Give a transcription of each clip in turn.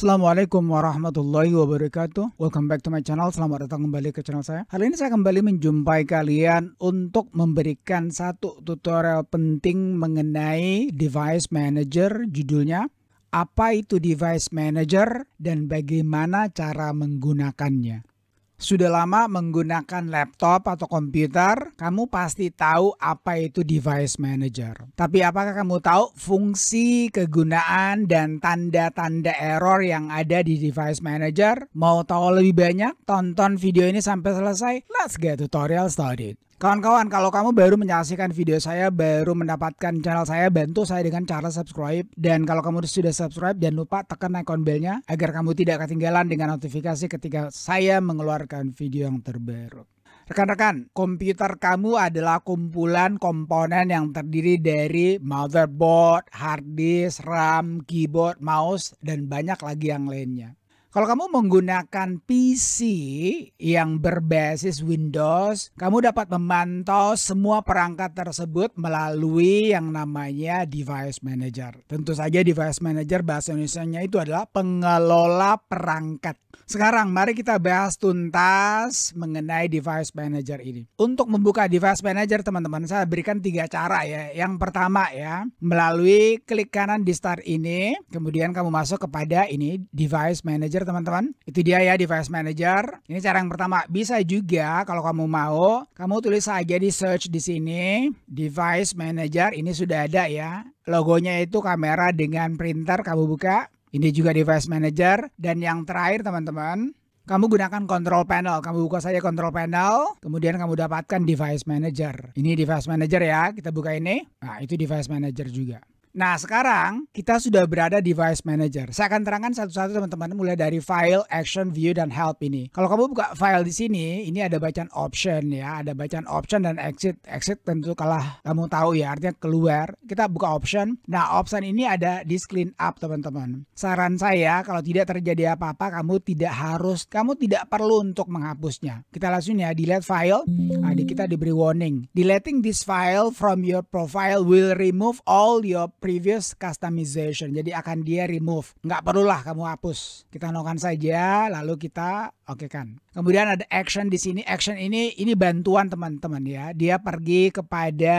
Assalamualaikum warahmatullahi wabarakatuh Welcome back to my channel Selamat datang kembali ke channel saya Hari ini saya kembali menjumpai kalian Untuk memberikan satu tutorial penting Mengenai device manager Judulnya Apa itu device manager Dan bagaimana cara menggunakannya sudah lama menggunakan laptop atau komputer, kamu pasti tahu apa itu device manager. Tapi apakah kamu tahu fungsi, kegunaan, dan tanda-tanda error yang ada di device manager? Mau tahu lebih banyak? Tonton video ini sampai selesai. Let's get tutorial started. Kawan-kawan, kalau kamu baru menyaksikan video saya, baru mendapatkan channel saya, bantu saya dengan cara subscribe. Dan kalau kamu sudah subscribe, jangan lupa tekan icon belnya agar kamu tidak ketinggalan dengan notifikasi ketika saya mengeluarkan video yang terbaru. Rekan-rekan, komputer kamu adalah kumpulan komponen yang terdiri dari motherboard, hard disk, RAM, keyboard, mouse, dan banyak lagi yang lainnya. Kalau kamu menggunakan PC yang berbasis Windows, kamu dapat memantau semua perangkat tersebut melalui yang namanya Device Manager. Tentu saja Device Manager bahasa Indonesia-nya itu adalah pengelola perangkat. Sekarang mari kita bahas tuntas mengenai Device Manager ini. Untuk membuka Device Manager teman-teman, saya berikan tiga cara ya. Yang pertama ya, melalui klik kanan di Start ini, kemudian kamu masuk kepada ini Device Manager Manager teman-teman. Itu dia ya Device Manager. Ini cara yang pertama. Bisa juga kalau kamu mau, kamu tulis saja di search di sini Device Manager. Ini sudah ada ya. Logonya itu kamera dengan printer kamu buka. Ini juga Device Manager dan yang terakhir teman-teman kamu gunakan control panel. Kamu buka saja control panel, kemudian kamu dapatkan device manager. Ini device manager ya, kita buka ini. Nah, itu device manager juga. Nah sekarang kita sudah berada di device Manager. Saya akan terangkan satu-satu teman-teman mulai dari File, Action, View, dan Help ini. Kalau kamu buka file di sini, ini ada bacaan Option ya, ada bacaan Option dan Exit. Exit tentu kalah kamu tahu ya, artinya keluar. Kita buka Option. Nah Option ini ada di Clean Up teman-teman. Saran saya kalau tidak terjadi apa-apa, kamu tidak harus, kamu tidak perlu untuk menghapusnya. Kita langsung ya, delete file. Nah, di kita diberi warning. Deleting this file from your profile will remove all your previous customization. Jadi akan dia remove. Nggak perlulah kamu hapus. Kita nolkan saja, lalu kita Oke kan. Kemudian ada action di sini. Action ini ini bantuan teman-teman ya. Dia pergi kepada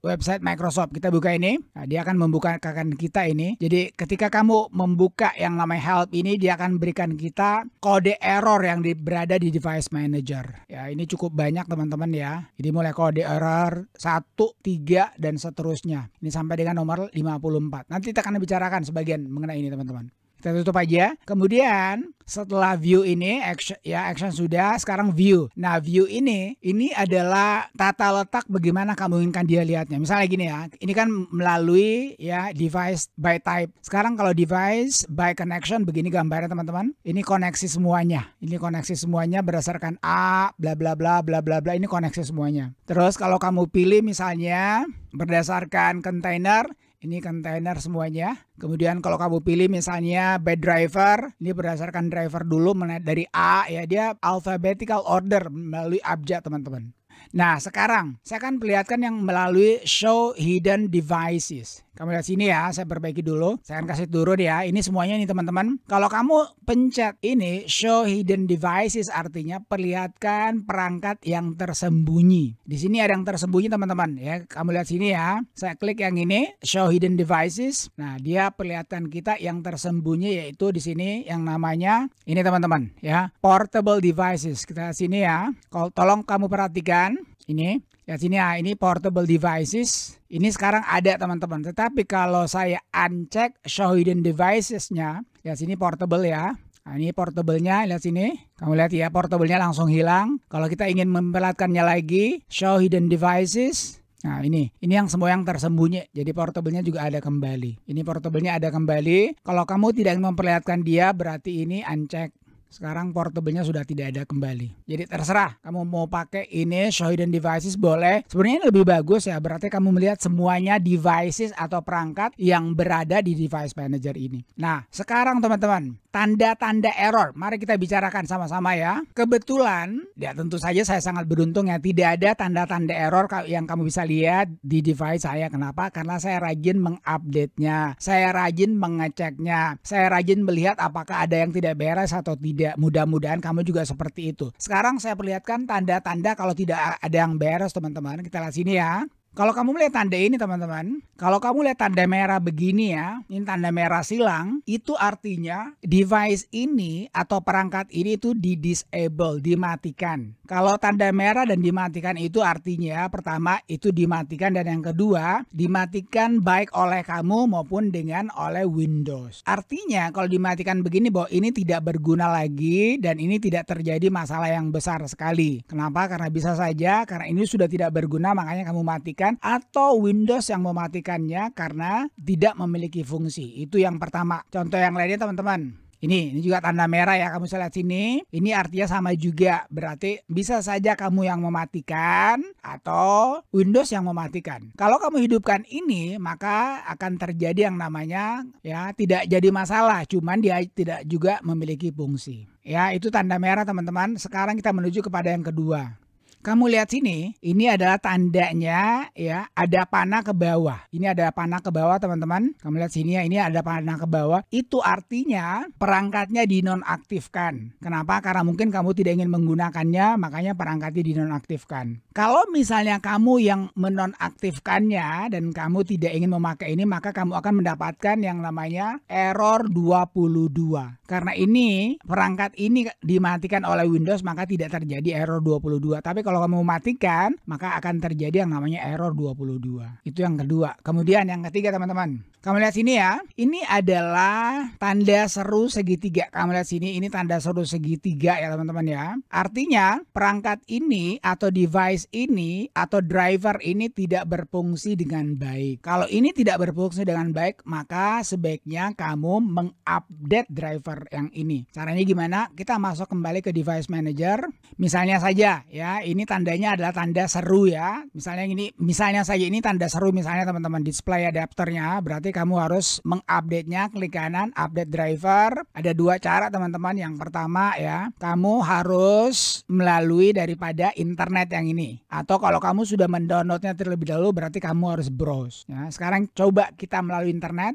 website Microsoft. Kita buka ini. Nah, dia akan membuka akan kita ini. Jadi ketika kamu membuka yang namanya help ini, dia akan berikan kita kode error yang di, berada di device manager. Ya, ini cukup banyak teman-teman ya. Jadi mulai kode error satu tiga dan seterusnya. Ini sampai dengan nomor 54. Nanti kita akan bicarakan sebagian mengenai ini teman-teman kita tutup aja kemudian setelah view ini action ya action sudah sekarang view nah view ini ini adalah tata letak bagaimana kamu inginkan dia lihatnya misalnya gini ya ini kan melalui ya device by type sekarang kalau device by connection begini gambarnya teman-teman ini koneksi semuanya ini koneksi semuanya berdasarkan a bla bla bla bla bla bla ini koneksi semuanya terus kalau kamu pilih misalnya berdasarkan container ini kontainer semuanya. Kemudian kalau kamu pilih misalnya bed driver, ini berdasarkan driver dulu dari A ya, dia alphabetical order melalui abjad teman-teman. Nah, sekarang saya akan perlihatkan yang melalui show hidden devices. Kamu lihat sini ya, saya perbaiki dulu. Saya akan kasih turun ya. Ini semuanya nih teman-teman. Kalau kamu pencet ini show hidden devices artinya perlihatkan perangkat yang tersembunyi. Di sini ada yang tersembunyi teman-teman ya. Kamu lihat sini ya. Saya klik yang ini show hidden devices. Nah, dia perlihatkan kita yang tersembunyi yaitu di sini yang namanya ini teman-teman ya, portable devices. Kita sini ya. Kalau tolong kamu perhatikan kan ini ya sini ya ini portable devices ini sekarang ada teman-teman tetapi kalau saya uncheck show hidden devicesnya ya sini portable ya Nah, ini portablenya, lihat sini. Kamu lihat ya, portablenya langsung hilang. Kalau kita ingin memperlihatkannya lagi, show hidden devices. Nah ini, ini yang semua yang tersembunyi. Jadi portablenya juga ada kembali. Ini portablenya ada kembali. Kalau kamu tidak memperlihatkan dia, berarti ini uncheck. Sekarang portable-nya sudah tidak ada kembali. Jadi terserah kamu mau pakai ini Shohiden devices boleh. Sebenarnya lebih bagus ya berarti kamu melihat semuanya devices atau perangkat yang berada di device manager ini. Nah, sekarang teman-teman, tanda-tanda error. Mari kita bicarakan sama-sama ya. Kebetulan, ya tentu saja saya sangat beruntung ya tidak ada tanda-tanda error yang kamu bisa lihat di device saya. Kenapa? Karena saya rajin mengupdate-nya, saya rajin mengeceknya, saya rajin melihat apakah ada yang tidak beres atau tidak. Mudah-mudahan kamu juga seperti itu. Sekarang saya perlihatkan tanda-tanda kalau tidak ada yang beres teman-teman. Kita lihat sini ya. Kalau kamu lihat tanda ini teman-teman, kalau kamu lihat tanda merah begini ya, ini tanda merah silang, itu artinya device ini atau perangkat ini itu di disable, dimatikan. Kalau tanda merah dan dimatikan itu artinya pertama itu dimatikan dan yang kedua dimatikan baik oleh kamu maupun dengan oleh Windows. Artinya kalau dimatikan begini bahwa ini tidak berguna lagi dan ini tidak terjadi masalah yang besar sekali. Kenapa? Karena bisa saja karena ini sudah tidak berguna makanya kamu matikan mematikan atau Windows yang mematikannya karena tidak memiliki fungsi. Itu yang pertama. Contoh yang lainnya teman-teman. Ini, ini juga tanda merah ya kamu bisa lihat sini. Ini artinya sama juga. Berarti bisa saja kamu yang mematikan atau Windows yang mematikan. Kalau kamu hidupkan ini maka akan terjadi yang namanya ya tidak jadi masalah. Cuman dia tidak juga memiliki fungsi. Ya itu tanda merah teman-teman. Sekarang kita menuju kepada yang kedua. Kamu lihat sini, ini adalah tandanya ya, ada panah ke bawah. Ini ada panah ke bawah teman-teman. Kamu lihat sini ya, ini ada panah ke bawah. Itu artinya perangkatnya dinonaktifkan. Kenapa? Karena mungkin kamu tidak ingin menggunakannya, makanya perangkatnya dinonaktifkan. Kalau misalnya kamu yang menonaktifkannya dan kamu tidak ingin memakai ini, maka kamu akan mendapatkan yang namanya error 22. Karena ini perangkat ini dimatikan oleh Windows maka tidak terjadi error 22. Tapi kalau kamu matikan maka akan terjadi yang namanya error 22. Itu yang kedua. Kemudian yang ketiga teman-teman, kamu lihat sini ya, ini adalah tanda seru segitiga. Kamu lihat sini, ini tanda seru segitiga ya teman-teman ya. Artinya perangkat ini atau device ini atau driver ini tidak berfungsi dengan baik. Kalau ini tidak berfungsi dengan baik, maka sebaiknya kamu mengupdate driver yang ini. Caranya gimana? Kita masuk kembali ke device manager. Misalnya saja ya, ini tandanya adalah tanda seru ya. Misalnya ini, misalnya saja ini tanda seru misalnya teman-teman display adapternya, berarti kamu harus mengupdate-nya klik kanan update driver. Ada dua cara teman-teman. Yang pertama ya, kamu harus melalui daripada internet yang ini. Atau kalau kamu sudah mendownloadnya terlebih dahulu berarti kamu harus browse. Nah, sekarang coba kita melalui internet.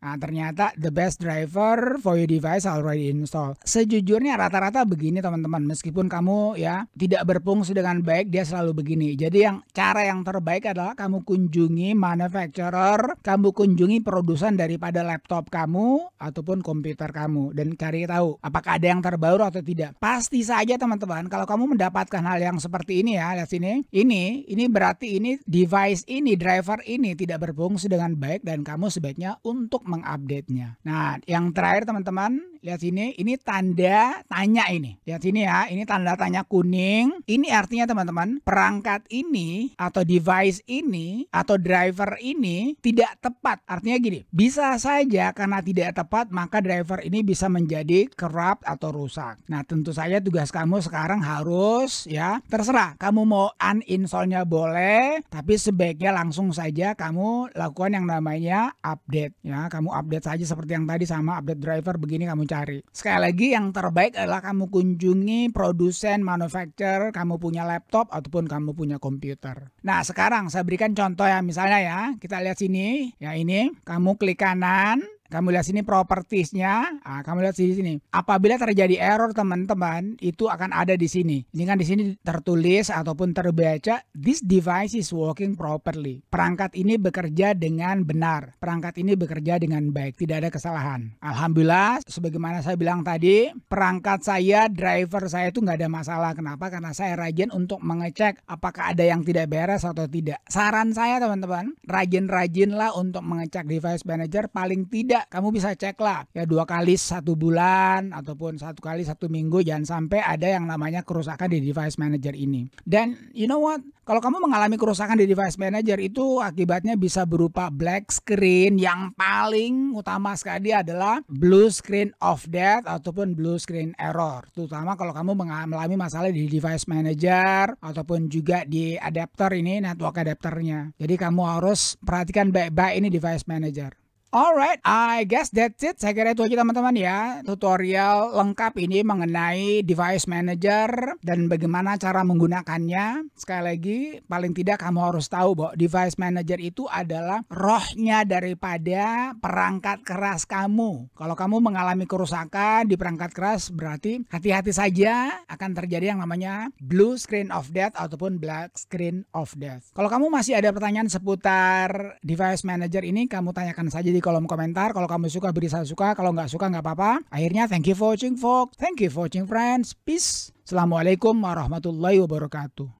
Nah, ternyata the best driver for your device already installed. Sejujurnya rata-rata begini teman-teman, meskipun kamu ya tidak berfungsi dengan baik, dia selalu begini. Jadi yang cara yang terbaik adalah kamu kunjungi manufacturer, kamu kunjungi produsen daripada laptop kamu ataupun komputer kamu dan cari tahu apakah ada yang terbaru atau tidak. Pasti saja teman-teman, kalau kamu mendapatkan hal yang seperti ini ya, lihat sini. Ini ini berarti ini device ini, driver ini tidak berfungsi dengan baik dan kamu sebaiknya untuk mengupdate-nya. Nah, yang terakhir teman-teman, Lihat sini, ini tanda tanya ini. Lihat sini ya, ini tanda tanya kuning. Ini artinya teman-teman, perangkat ini atau device ini atau driver ini tidak tepat. Artinya gini, bisa saja karena tidak tepat maka driver ini bisa menjadi kerap atau rusak. Nah, tentu saja tugas kamu sekarang harus ya terserah kamu mau uninstallnya boleh, tapi sebaiknya langsung saja kamu lakukan yang namanya update ya. Kamu update saja seperti yang tadi sama update driver begini kamu cari. Sekali lagi yang terbaik adalah kamu kunjungi produsen, manufacturer, kamu punya laptop ataupun kamu punya komputer. Nah sekarang saya berikan contoh ya misalnya ya kita lihat sini ya ini kamu klik kanan kamu lihat sini propertiesnya. Nah, kamu lihat di sini. Apabila terjadi error teman-teman, itu akan ada di sini. Ini kan di sini tertulis ataupun terbaca this device is working properly. Perangkat ini bekerja dengan benar. Perangkat ini bekerja dengan baik, tidak ada kesalahan. Alhamdulillah, sebagaimana saya bilang tadi, perangkat saya, driver saya itu nggak ada masalah. Kenapa? Karena saya rajin untuk mengecek apakah ada yang tidak beres atau tidak. Saran saya teman-teman, rajin-rajinlah untuk mengecek device manager paling tidak kamu bisa cek lah ya dua kali satu bulan ataupun satu kali satu minggu jangan sampai ada yang namanya kerusakan di device manager ini. Dan you know what? Kalau kamu mengalami kerusakan di device manager itu akibatnya bisa berupa black screen yang paling utama sekali adalah blue screen of death ataupun blue screen error. Terutama kalau kamu mengalami masalah di device manager ataupun juga di adapter ini network adapternya. Jadi kamu harus perhatikan baik-baik ini device manager. Alright, I guess that's it. Saya kira itu aja teman-teman ya. Tutorial lengkap ini mengenai device manager dan bagaimana cara menggunakannya. Sekali lagi, paling tidak kamu harus tahu bahwa device manager itu adalah rohnya daripada perangkat keras kamu. Kalau kamu mengalami kerusakan di perangkat keras, berarti hati-hati saja akan terjadi yang namanya blue screen of death ataupun black screen of death. Kalau kamu masih ada pertanyaan seputar device manager ini, kamu tanyakan saja di di kolom komentar. Kalau kamu suka beri saya suka, kalau nggak suka nggak apa-apa. Akhirnya thank you for watching folks. Thank you for watching friends. Peace. Assalamualaikum warahmatullahi wabarakatuh.